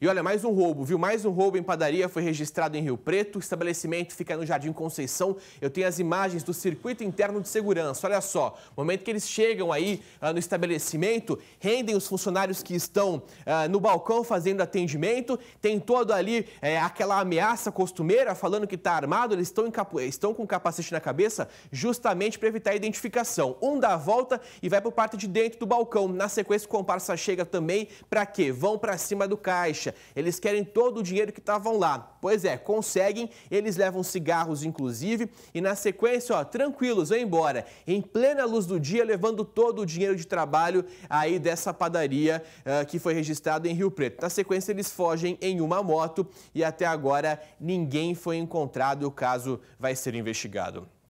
E olha, mais um roubo, viu? Mais um roubo em padaria foi registrado em Rio Preto. O estabelecimento fica no Jardim Conceição. Eu tenho as imagens do circuito interno de segurança. Olha só, no momento que eles chegam aí no estabelecimento, rendem os funcionários que estão ah, no balcão fazendo atendimento. Tem todo ali eh, aquela ameaça costumeira, falando que está armado. Eles estão, eh, estão com capacete na cabeça justamente para evitar a identificação. Um dá a volta e vai para a parte de dentro do balcão. Na sequência, o comparsa chega também para quê? Vão para cima do caixa caixa. Eles querem todo o dinheiro que estavam lá. Pois é, conseguem, eles levam cigarros inclusive e na sequência, ó, tranquilos, vão embora, em plena luz do dia, levando todo o dinheiro de trabalho aí dessa padaria uh, que foi registrado em Rio Preto. Na sequência, eles fogem em uma moto e até agora ninguém foi encontrado, o caso vai ser investigado.